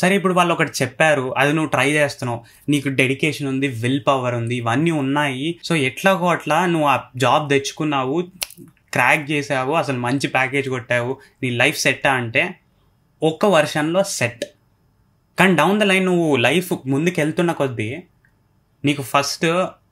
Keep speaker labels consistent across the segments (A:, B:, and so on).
A: సరే ఇప్పుడు వాళ్ళు ఒకటి చెప్పారు అది నువ్వు ట్రై చేస్తున్నావు నీకు డెడికేషన్ ఉంది విల్ పవర్ ఉంది ఇవన్నీ ఉన్నాయి సో ఎట్లాగో అట్లా నువ్వు ఆ జాబ్ తెచ్చుకున్నావు క్రాక్ చేసావు అసలు మంచి ప్యాకేజ్ కొట్టావు నీ లైఫ్ సెట్టా అంటే ఒక్క వర్షన్లో సెట్ కానీ డౌన్ ద లైన్ నువ్వు లైఫ్ ముందుకు వెళ్తున్న కొద్దీ నీకు ఫస్ట్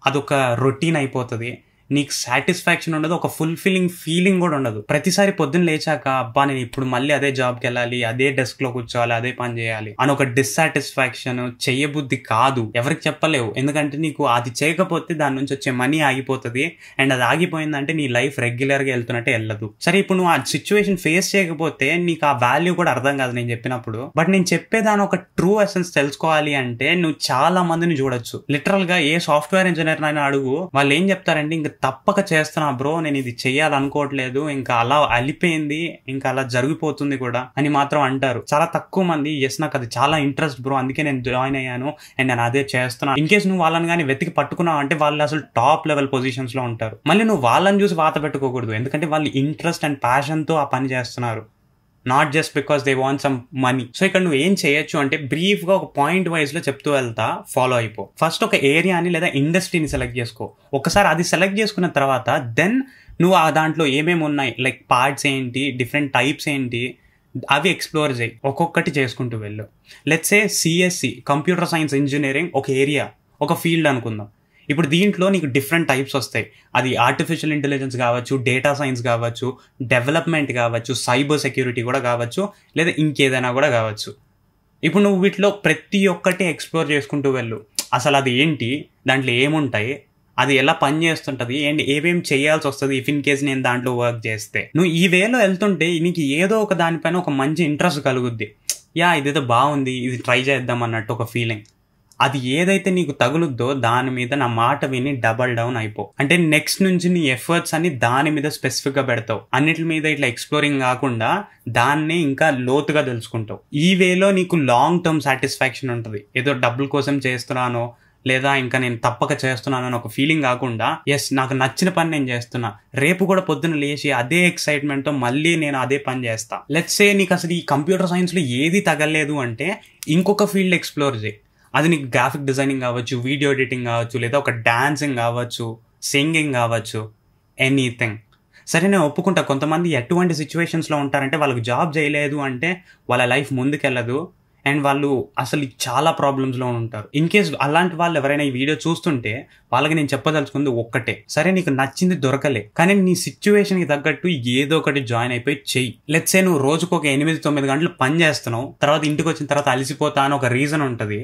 A: అదొక రొటీన్ అయిపోతుంది నీకు సాటిస్ఫాక్షన్ ఉండదు ఒక ఫుల్ఫిల్లింగ్ ఫీలింగ్ కూడా ఉండదు ప్రతిసారి పొద్దున్న లేచాక అబ్బా నేను ఇప్పుడు మళ్ళీ అదే జాబ్కి వెళ్ళాలి అదే డెస్క్ లో కూర్చోవాలి అదే పని చేయాలి అని ఒక డిస్సాటిస్ఫాక్షన్ చెయ్యబుద్ధి కాదు ఎవరికి చెప్పలేవు ఎందుకంటే నీకు అది చేయకపోతే దాని నుంచి వచ్చే మనీ ఆగిపోతుంది అండ్ అది ఆగిపోయిందంటే నీ లైఫ్ రెగ్యులర్ గా వెళ్తున్నట్టే వెళ్ళదు సరే ఇప్పుడు నువ్వు ఆ సిచ్యువేషన్ ఫేస్ చేయకపోతే నీకు ఆ వాల్యూ కూడా అర్థం కాదు నేను చెప్పినప్పుడు బట్ నేను చెప్పేదాని ఒక ట్రూ ఎసెన్స్ తెలుసుకోవాలి అంటే నువ్వు చాలా మందిని చూడొచ్చు లిటరల్ గా ఏ సాఫ్ట్వేర్ ఇంజనీర్ అయినా అడుగు వాళ్ళు ఏం చెప్తారంటే ఇంకా తప్పక చేస్తున్నా బ్రో నేను ఇది చేయాలనుకోవట్లేదు ఇంకా అలా అలిపోయింది ఇంకా అలా జరిగిపోతుంది కూడా అని మాత్రం అంటారు చాలా తక్కువ మంది ఎస్ నాకు అది చాలా ఇంట్రెస్ట్ బ్రో అందుకే నేను జాయిన్ అయ్యాను అండ్ నేను అదే చేస్తున్నా ఇన్ కేసు నువ్వు వాళ్ళని కానీ వెతికి పట్టుకున్నావు అంటే వాళ్ళు అసలు టాప్ లెవెల్ పొజిషన్స్ లో ఉంటారు మళ్ళీ నువ్వు వాళ్ళని చూసి వాత పెట్టుకోకూడదు ఎందుకంటే వాళ్ళు ఇంట్రెస్ట్ అండ్ ప్యాషన్ తో ఆ పని చేస్తున్నారు not just because they want some money so ఇక్కడ నువ్వు ఏం చేయొచ్చు అంటే బ్రీఫ్ గా ఒక పాయింట్ వైజ్ లో చెప్తూ వెళ్తా ఫాలో అయిపో ఫస్ట్ ఒక ఏరియాని లేదా ఇండస్ట్రీని సెలెక్ట్ చేసుకో ఒకసారి అది సెలెక్ట్ చేసుకున్న తర్వాత దెన్ నువ్వు ఆ దాంట్లో ఏమేమి ఉన్నాయి లైక్ పార్ట్స్ ఏంటి డిఫరెంట్ టైప్స్ ఏంటి అవి ఎక్స్ప్లోర్ చేయి ఒక్కొక్కటి చేసుకుంటూ వెళ్ళు let's say CSE computer science engineering ఒక ఏరియా ఒక ఫీల్డ్ అనుకుందాం ఇప్పుడు దీంట్లో నీకు డిఫరెంట్ టైప్స్ వస్తాయి అది ఆర్టిఫిషియల్ ఇంటెలిజెన్స్ కావచ్చు డేటా సైన్స్ కావచ్చు డెవలప్మెంట్ కావచ్చు సైబర్ సెక్యూరిటీ కూడా కావచ్చు లేదా ఇంకేదైనా కూడా కావచ్చు ఇప్పుడు నువ్వు వీటిలో ప్రతి ఒక్కటి ఎక్స్ప్లోర్ చేసుకుంటూ వెళ్ళు అసలు అది ఏంటి దాంట్లో ఏముంటాయి అది ఎలా పని చేస్తుంటుంది అండ్ ఏమేం చేయాల్సి వస్తుంది ఇఫ్ ఇన్ కేస్ నేను దాంట్లో వర్క్ చేస్తే నువ్వు ఈ వేలో వెళ్తుంటే నీకు ఏదో ఒక దానిపైన ఒక మంచి ఇంట్రెస్ట్ కలుగుద్ది యా ఇదేదో బాగుంది ఇది ట్రై చేద్దాం అన్నట్టు ఒక ఫీలింగ్ అది ఏదైతే నీకు తగులుద్దో దాని మీద నా మాట విని డబల్ డౌన్ అయిపో అంటే నెక్స్ట్ నుంచి నీ ఎఫర్ట్స్ అన్ని దాని మీద స్పెసిఫిక్ గా పెడతావు అన్నిటి మీద ఇట్లా ఎక్స్ప్లోరింగ్ కాకుండా దాన్ని ఇంకా లోతుగా తెలుసుకుంటావు ఈ వేలో నీకు లాంగ్ టర్మ్ సాటిస్ఫాక్షన్ ఉంటుంది ఏదో డబ్బుల కోసం చేస్తున్నానో లేదా ఇంకా నేను తప్పక అని ఒక ఫీలింగ్ కాకుండా ఎస్ నాకు నచ్చిన పని నేను చేస్తున్నా రేపు కూడా పొద్దున లేచి అదే ఎక్సైట్మెంట్తో మళ్ళీ నేను అదే పని చేస్తా లెట్స్ సే నీకు అసలు ఈ కంప్యూటర్ సైన్స్లో ఏది తగలేదు అంటే ఇంకొక ఫీల్డ్ ఎక్స్ప్లోర్ చేయి అది నీకు గ్రాఫిక్ డిజైనింగ్ కావచ్చు వీడియో ఎడిటింగ్ కావచ్చు లేదా ఒక డాన్సింగ్ కావచ్చు సింగింగ్ కావచ్చు ఎనీథింగ్ సరే నేను ఒప్పుకుంటా కొంతమంది ఎటువంటి సిచ్యువేషన్స్లో ఉంటారంటే వాళ్ళకి జాబ్ చేయలేదు అంటే వాళ్ళ లైఫ్ ముందుకెళ్ళదు అండ్ వాళ్ళు అసలు చాలా ప్రాబ్లమ్స్లో ఉంటారు ఇన్ కేస్ అలాంటి వాళ్ళు ఎవరైనా ఈ వీడియో చూస్తుంటే వాళ్ళకి నేను చెప్పదలుచుకుంది ఒక్కటే సరే నీకు నచ్చింది దొరకలే కానీ నీ సిచ్యువేషన్కి తగ్గట్టు ఏదో ఒకటి జాయిన్ అయిపోయి చెయ్యి లెట్సే నువ్వు రోజుకు ఒక ఎనిమిది తొమ్మిది గంటలు పని చేస్తున్నావు తర్వాత ఇంటికి వచ్చిన తర్వాత అలసిపోతా అని ఒక రీజన్ ఉంటుంది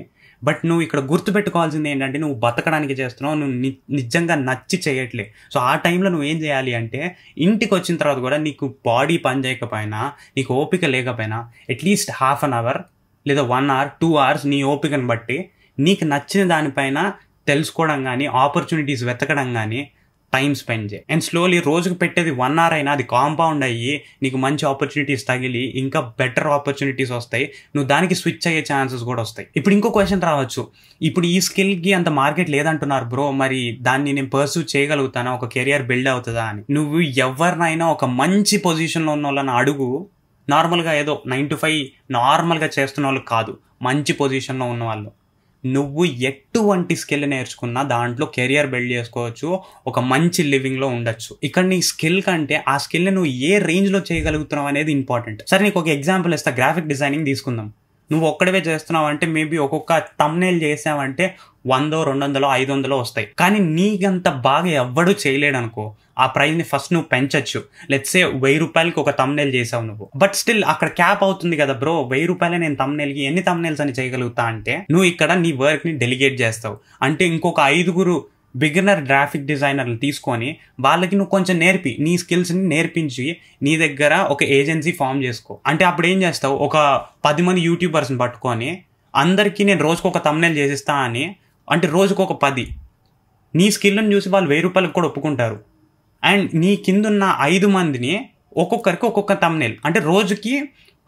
A: బట్ నువ్వు ఇక్కడ గుర్తుపెట్టుకోవాల్సింది ఏంటంటే నువ్వు బతకడానికి చేస్తున్నావు నువ్వు నిజంగా నచ్చి చేయట్లే సో ఆ టైంలో నువ్వు ఏం చేయాలి అంటే ఇంటికి వచ్చిన తర్వాత కూడా నీకు బాడీ పని చేయకపోయినా నీకు ఓపిక లేకపోయినా అట్లీస్ట్ హాఫ్ అన్ అవర్ లేదా వన్ అవర్ టూ అవర్స్ నీ ఓపికను బట్టి నీకు నచ్చిన దానిపైన తెలుసుకోవడం కానీ ఆపర్చునిటీస్ వెతకడం కానీ టైం స్పెండ్ చేయి అండ్ స్లోలీ రోజుకు పెట్టేది వన్ అవర్ అయినా అది కాంపౌండ్ అయ్యి నీకు మంచి ఆపర్చునిటీస్ తగిలి ఇంకా బెటర్ ఆపర్చునిటీస్ వస్తాయి నువ్వు దానికి స్విచ్ అయ్యే ఛాన్సెస్ కూడా వస్తాయి ఇప్పుడు ఇంకో క్వశ్చన్ రావచ్చు ఇప్పుడు ఈ స్కిల్కి అంత మార్కెట్ లేదంటున్నారు బ్రో మరి దాన్ని నేను పర్సూ చేయగలుగుతానా ఒక కెరియర్ బిల్డ్ అవుతుందా అని నువ్వు ఎవరినైనా ఒక మంచి పొజిషన్లో ఉన్న వాళ్ళని అడుగు నార్మల్గా ఏదో నైన్ టు ఫైవ్ నార్మల్గా చేస్తున్న వాళ్ళు కాదు మంచి పొజిషన్లో ఉన్న వాళ్ళు నువ్వు ఎటువంటి స్కిల్ నేర్చుకున్నా దాంట్లో కెరియర్ బిల్డ్ చేసుకోవచ్చు ఒక మంచి లివింగ్లో ఉండొచ్చు ఇక్కడ నీ స్కిల్ కంటే ఆ స్కిల్ని నువ్వు ఏ రేంజ్లో చేయగలుగుతున్నావు అనేది ఇంపార్టెంట్ సరే నీకు ఒక ఎగ్జాంపుల్ ఇస్తా గ్రాఫిక్ డిజైనింగ్ తీసుకుందాం నువ్వు ఒక్కడవే చేస్తున్నావు అంటే మేబీ ఒక్కొక్క తమ్నేల్ చేసావంటే వందో రెండు వందలో ఐదు వందలో వస్తాయి కానీ నీకంత బాగా ఎవ్వడూ చేయలేడు అనుకో ఆ ప్రైజ్ని ఫస్ట్ నువ్వు పెంచచ్చు లెట్సే వెయ్యి రూపాయలకి ఒక తమ్నేల్ చేసావు నువ్వు బట్ స్టిల్ అక్కడ క్యాప్ అవుతుంది కదా బ్రో వెయ్యి రూపాయలే నేను తమ్నేల్కి ఎన్ని తమ్నేల్స్ అని చేయగలుగుతా అంటే నువ్వు ఇక్కడ నీ వర్క్ని డెలిగేట్ చేస్తావు అంటే ఇంకొక ఐదుగురు బిగినర్ గ్రాఫిక్ డిజైనర్లు తీసుకొని వాళ్ళకి నువ్వు కొంచెం నేర్పి నీ స్కిల్స్ని నేర్పించి నీ దగ్గర ఒక ఏజెన్సీ ఫామ్ చేసుకో అంటే అప్పుడు ఏం చేస్తావు ఒక పది మంది యూట్యూబర్స్ని పట్టుకొని అందరికీ నేను రోజుకు ఒక తమ్నేల్ చేసిస్తా అని అంటే రోజుకు ఒక పది నీ స్కిల్ని చూసి వాళ్ళు వెయ్యి రూపాయలకు కూడా ఒప్పుకుంటారు అండ్ నీ కిందున్న ఐదు మందిని ఒక్కొక్కరికి ఒక్కొక్క తమ్నేల్ అంటే రోజుకి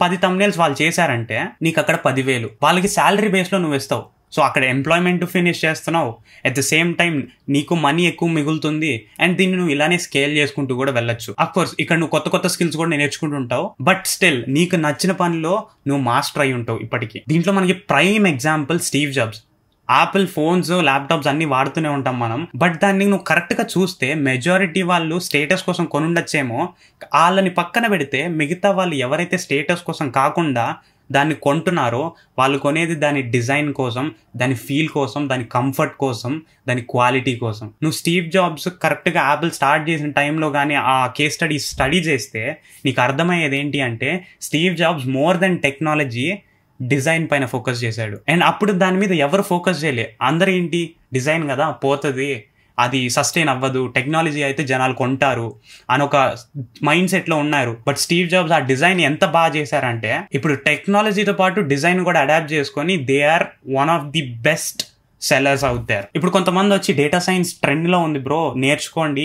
A: పది తమ్నేల్స్ వాళ్ళు చేశారంటే నీకు అక్కడ పదివేలు వాళ్ళకి శాలరీ బేస్లో నువ్వు ఇస్తావు సో అక్కడ ఎంప్లాయ్మెంట్ ఫినిష్ చేస్తున్నావు అట్ ద సేమ్ టైం నీకు మనీ ఎక్కువ మిగులుతుంది అండ్ దీన్ని నువ్వు ఇలానే స్కేల్ చేసుకుంటూ కూడా వెళ్ళొచ్చు కోర్స్ ఇక్కడ నువ్వు కొత్త కొత్త స్కిల్స్ కూడా నేర్చుకుంటుంటావు బట్ స్టిల్ నీకు నచ్చిన పనిలో నువ్వు మాస్టర్ అయి ఉంటావు ఇప్పటికీ దీంట్లో మనకి prime example Steve Jobs Apple phones laptops అన్ని వాడుతూనే ఉంటాం మనం బట్ దాన్ని నువ్వు కరెక్ట్గా చూస్తే మెజారిటీ వాళ్ళు స్టేటస్ కోసం కొనుండొచ్చేమో వాళ్ళని పక్కన పెడితే మిగతా వాళ్ళు ఎవరైతే స్టేటస్ కోసం కాకుండా దాన్ని కొంటున్నారో వాళ్ళు కొనేది దాని డిజైన్ కోసం దాని ఫీల్ కోసం దాని కంఫర్ట్ కోసం దాని క్వాలిటీ కోసం నువ్వు స్టీవ్ జాబ్స్ కరెక్ట్గా యాపిల్ స్టార్ట్ చేసిన టైంలో కానీ ఆ కేస్ స్టడీ స్టడీ చేస్తే నీకు అర్థమయ్యేది ఏంటి అంటే Steve Jobs more than technology design పైన ఫోకస్ చేశాడు అండ్ అప్పుడు దాని మీద ఎవరు ఫోకస్ చేయలే అందరూ ఏంటి డిజైన్ కదా పోతుంది అది సస్టైన్ అవ్వదు టెక్నాలజీ అయితే జనాలు కొంటారు అని ఒక మైండ్ సెట్లో ఉన్నారు బట్ స్టీవ్ జాబ్స్ ఆ డిజైన్ ఎంత బాగా చేశారంటే ఇప్పుడు టెక్నాలజీతో పాటు డిజైన్ కూడా అడాప్ట్ చేసుకొని they are one of the best sellers అవుతారు ఇప్పుడు కొంతమంది వచ్చి డేటా సైన్స్ ట్రెండ్లో ఉంది బ్రో నేర్చుకోండి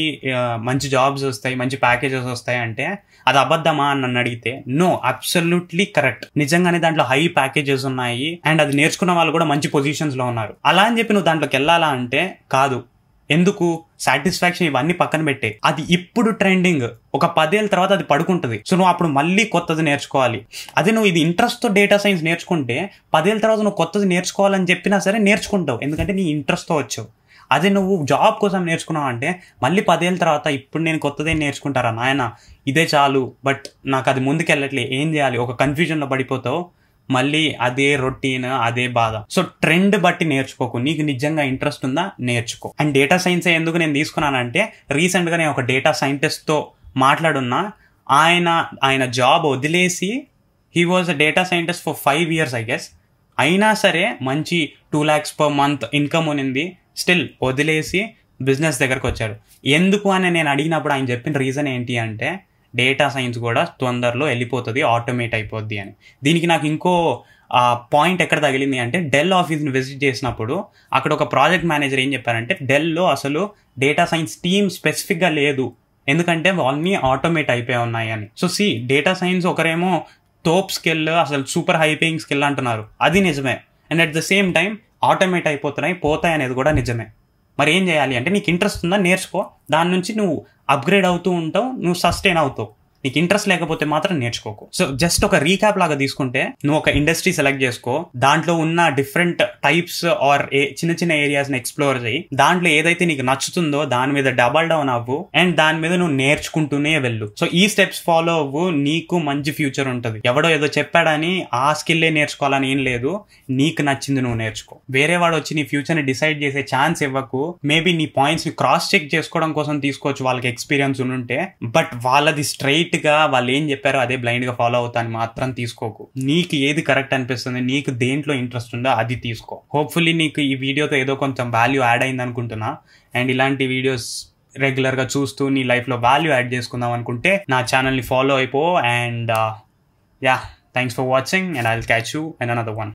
A: మంచి జాబ్స్ వస్తాయి మంచి ప్యాకేజెస్ వస్తాయి అంటే అది అబద్ధమా అని నన్ను అడిగితే నో అబ్సల్యూట్లీ కరెక్ట్ నిజంగానే దాంట్లో హై ప్యాకేజెస్ ఉన్నాయి అండ్ అది నేర్చుకున్న వాళ్ళు కూడా మంచి పొజిషన్స్లో ఉన్నారు అలా అని చెప్పి నువ్వు దాంట్లోకి వెళ్ళాలా అంటే కాదు ఎందుకు సాటిస్ఫాక్షన్ ఇవన్నీ పక్కన పెట్టే అది ఇప్పుడు ట్రెండింగ్ ఒక పదేళ్ళ తర్వాత అది పడుకుంటుంది సో నువ్వు అప్పుడు మళ్ళీ కొత్తది నేర్చుకోవాలి అదే నువ్వు ఇది ఇంట్రెస్ట్తో డేటా సైన్స్ నేర్చుకుంటే పదేళ్ళ తర్వాత నువ్వు కొత్తది నేర్చుకోవాలని చెప్పినా సరే నేర్చుకుంటావు ఎందుకంటే నీ ఇంట్రెస్ట్తో వచ్చావు అదే నువ్వు జాబ్ కోసం నేర్చుకున్నావు అంటే మళ్ళీ పదేళ్ళ తర్వాత ఇప్పుడు నేను కొత్తదే నేర్చుకుంటారా నాయన ఇదే చాలు బట్ నాకు అది ముందుకెళ్ళట్లే ఏం చేయాలి ఒక కన్ఫ్యూజన్లో పడిపోతావు మళ్ళీ అదే రొటీన్ అదే బాధ సో ట్రెండ్ బట్టి నేర్చుకోకు నీకు నిజంగా ఇంట్రెస్ట్ ఉందా నేర్చుకో అండ్ డేటా సైన్స్ ఎందుకు నేను తీసుకున్నానంటే రీసెంట్గా నేను ఒక డేటా సైంటిస్ట్తో మాట్లాడున్నా ఆయన ఆయన జాబ్ వదిలేసి he was a data scientist for five years I guess అయినా సరే మంచి two lakhs per month income ఉనింది స్టిల్ వదిలేసి బిజినెస్ దగ్గరకు వచ్చాడు ఎందుకు అని నేను అడిగినప్పుడు ఆయన చెప్పిన రీజన్ ఏంటి అంటే డేటా సైన్స్ కూడా తొందరలో వెళ్ళిపోతుంది ఆటోమేట్ అయిపోద్ది అని దీనికి నాకు ఇంకో పాయింట్ ఎక్కడ తగిలింది అంటే డెల్ ఆఫీస్ని విజిట్ చేసినప్పుడు అక్కడ ఒక ప్రాజెక్ట్ మేనేజర్ ఏం చెప్పారంటే డెల్లో అసలు డేటా సైన్స్ టీమ్ స్పెసిఫిక్గా లేదు ఎందుకంటే వాళ్ళని ఆటోమేట్ అయిపోయి ఉన్నాయి అని సో సి డేటా సైన్స్ ఒకరేమో టోప్ స్కిల్ అసలు సూపర్ పేయింగ్ స్కిల్ అంటున్నారు అది నిజమే and at the same time automate అయిపోతున్నాయి పోతాయి అనేది కూడా నిజమే మరి ఏం చేయాలి అంటే నీకు ఇంట్రెస్ట్ ఉందా నేర్చుకో దాని నుంచి నువ్వు అప్గ్రేడ్ అవుతూ ఉంటావు నువ్వు సస్టైన్ అవుతావు నీకు ఇంట్రెస్ట్ లేకపోతే మాత్రం నేర్చుకోకు సో జస్ట్ ఒక రీక్యాప్ లాగా తీసుకుంటే నువ్వు ఒక ఇండస్ట్రీ సెలెక్ట్ చేసుకో దాంట్లో ఉన్న డిఫరెంట్ టైప్స్ ఆర్ ఏ చిన్న చిన్న ఏరియాస్ ని ఎక్స్ప్లోర్ చేయి దాంట్లో ఏదైతే నీకు నచ్చుతుందో దాని మీద డబల్ డౌన్ అవ్వు అండ్ దాని మీద నువ్వు నేర్చుకుంటూనే వెళ్ళు సో ఈ స్టెప్స్ ఫాలో అవ్వు నీకు మంచి ఫ్యూచర్ ఉంటుంది ఎవడో ఏదో చెప్పాడని ఆ స్కిల్లే నేర్చుకోవాలని ఏం లేదు నీకు నచ్చింది నువ్వు నేర్చుకో వేరే వాడు వచ్చి నీ ఫ్యూచర్ ని డిసైడ్ చేసే ఛాన్స్ ఇవ్వకు మేబీ నీ పాయింట్స్ ని క్రాస్ చెక్ చేసుకోవడం కోసం తీసుకోవచ్చు వాళ్ళకి ఎక్స్పీరియన్స్ ఉంటే బట్ వాళ్ళది స్ట్రైట్ స్ట్రైట్గా వాళ్ళు ఏం చెప్పారో అదే బ్లైండ్గా ఫాలో అవుతాను మాత్రం తీసుకోకు నీకు ఏది కరెక్ట్ అనిపిస్తుంది నీకు దేంట్లో ఇంట్రెస్ట్ ఉందో అది తీసుకో హోప్ఫుల్లీ నీకు ఈ వీడియోతో ఏదో కొంచెం వాల్యూ యాడ్ అయింది అనుకుంటున్నా అండ్ ఇలాంటి వీడియోస్ రెగ్యులర్గా చూస్తూ నీ లైఫ్లో వాల్యూ యాడ్ చేసుకుందాం అనుకుంటే నా ఛానల్ని ఫాలో అయిపో and yeah thanks for watching and I will catch you and another one